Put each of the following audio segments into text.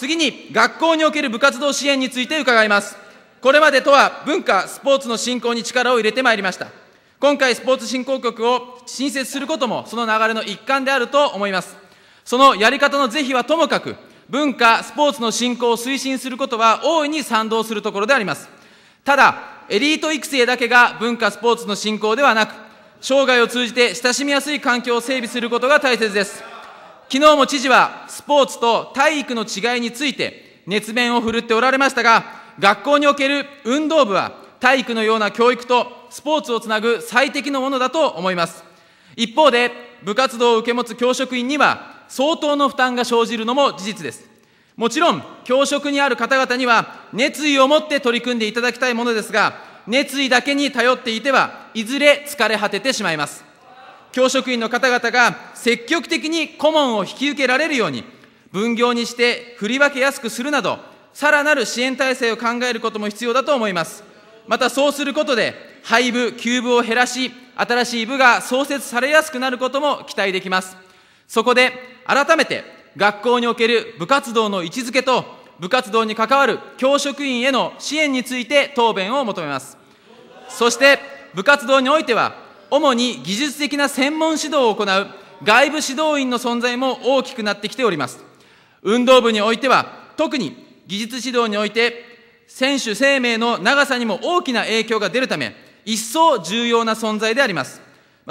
次に学校における部活動支援について伺います。これまでとは文化、スポーツの振興に力を入れてまいりました。今回、スポーツ振興局を新設することも、その流れの一環であると思います。そのやり方の是非はともかく、文化、スポーツの振興を推進することは大いに賛同するところであります。ただ、エリート育成だけが文化、スポーツの振興ではなく、生涯を通じて親しみやすい環境を整備することが大切です。昨日も知事はスポーツと体育の違いについて熱弁を振るっておられましたが、学校における運動部は体育のような教育とスポーツをつなぐ最適のものだと思います。一方で、部活動を受け持つ教職員には相当の負担が生じるのも事実です。もちろん、教職にある方々には熱意を持って取り組んでいただきたいものですが、熱意だけに頼っていては、いずれ疲れ果ててしまいます。教職員の方々が積極的に顧問を引き受けられるように、分業にして振り分けやすくするなど、さらなる支援体制を考えることも必要だと思います。またそうすることで、廃部、休部を減らし、新しい部が創設されやすくなることも期待できます。そこで、改めて、学校における部活動の位置づけと、部活動に関わる教職員への支援について答弁を求めます。そして、部活動においては、主に技術的な専門指導を行う外部指導員の存在も大きくなってきております。運動部においては、特に技術指導において、選手生命の長さにも大きな影響が出るため、一層重要な存在であります。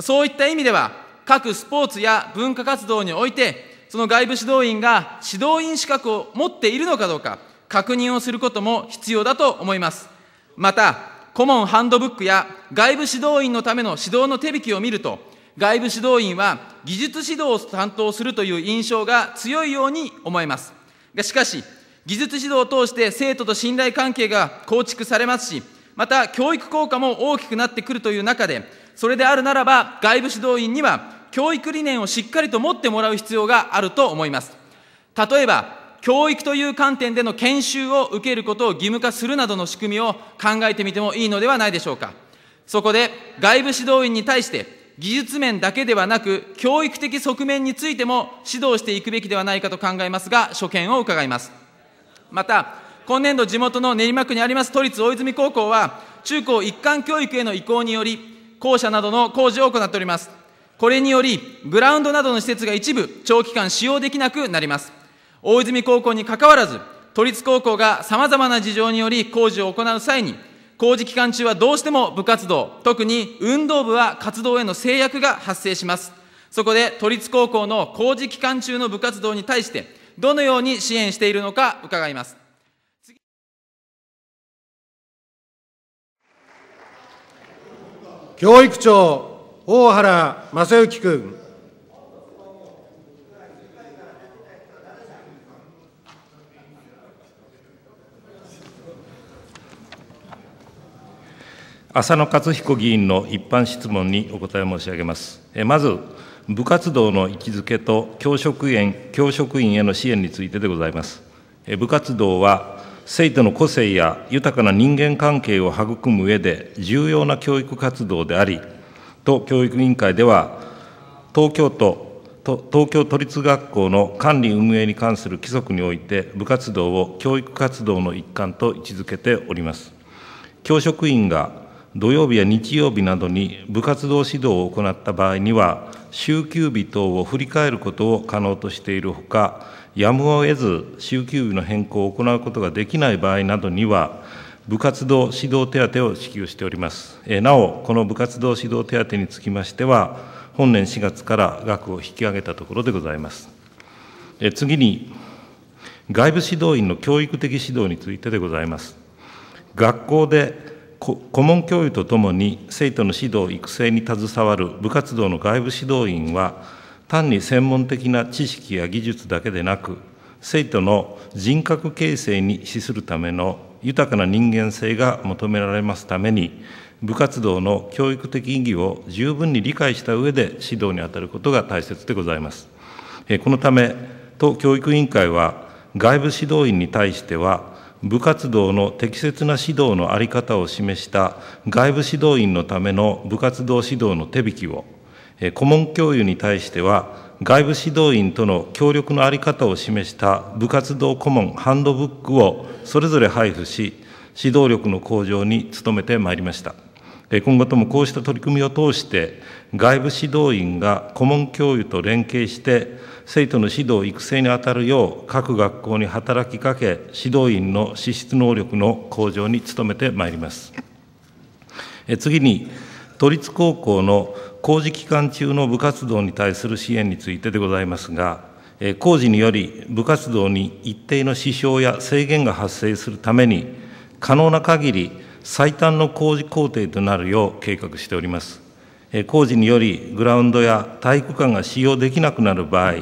そういった意味では、各スポーツや文化活動において、その外部指導員が指導員資格を持っているのかどうか、確認をすることも必要だと思います。また、顧問ハンドブックや外部指導員のための指導の手引きを見ると、外部指導員は技術指導を担当するという印象が強いように思えます。がしかし、技術指導を通して生徒と信頼関係が構築されますし、また教育効果も大きくなってくるという中で、それであるならば外部指導員には教育理念をしっかりと持ってもらう必要があると思います。例えば、教育という観点での研修を受けることを義務化するなどの仕組みを考えてみてもいいのではないでしょうか。そこで、外部指導員に対して、技術面だけではなく、教育的側面についても指導していくべきではないかと考えますが、所見を伺います。また、今年度地元の練馬区にあります都立大泉高校は、中高一貫教育への移行により、校舎などの工事を行っております。これにより、グラウンドなどの施設が一部、長期間使用できなくなります。大泉高校にかかわらず、都立高校がさまざまな事情により工事を行う際に、工事期間中はどうしても部活動、特に運動部は活動への制約が発生します。そこで都立高校の工事期間中の部活動に対して、どのように支援しているのか伺います。教育長、大原正幸君。浅野克彦議員の一般質問にお答え申し上げます。まず、部活動の位置づけと教職員教職員への支援についてでございます。部活動は生徒の個性や豊かな人間関係を育む上で重要な教育活動であり、都教育委員会では、東京都東京都立学校の管理運営に関する規則において、部活動を教育活動の一環と位置づけております。教職員が土曜日や日曜日などに部活動指導を行った場合には週休日等を振り返ることを可能としているほかやむを得ず週休日の変更を行うことができない場合などには部活動指導手当を支給しておりますなおこの部活動指導手当につきましては本年4月から額を引き上げたところでございます次に外部指導員の教育的指導についてでございます学校で顧問教諭とともに生徒の指導育成に携わる部活動の外部指導員は単に専門的な知識や技術だけでなく生徒の人格形成に資するための豊かな人間性が求められますために部活動の教育的意義を十分に理解した上で指導に当たることが大切でございます。このため都教育委員会は外部指導員に対しては、部活動の適切な指導の在り方を示した外部指導員のための部活動指導の手引きを、顧問教諭に対しては、外部指導員との協力の在り方を示した部活動顧問ハンドブックをそれぞれ配布し、指導力の向上に努めてまいりました。今後ともこうした取り組みを通して外部指導員が顧問教諭と連携して生徒の指導育成に当たるよう各学校に働きかけ指導員の資質能力の向上に努めてまいります次に都立高校の工事期間中の部活動に対する支援についてでございますが工事により部活動に一定の支障や制限が発生するために可能な限り最短の工事工程となるよう計画しております。工事によりグラウンドや体育館が使用できなくなる場合、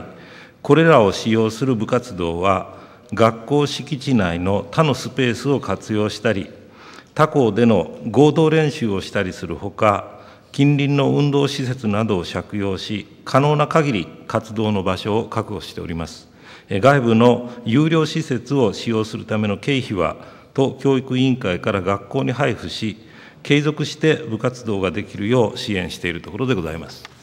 これらを使用する部活動は、学校敷地内の他のスペースを活用したり、他校での合同練習をしたりするほか、近隣の運動施設などを借用し、可能な限り活動の場所を確保しております。外部の有料施設を使用するための経費は、と教育委員会から学校に配布し継続して部活動ができるよう支援しているところでございます。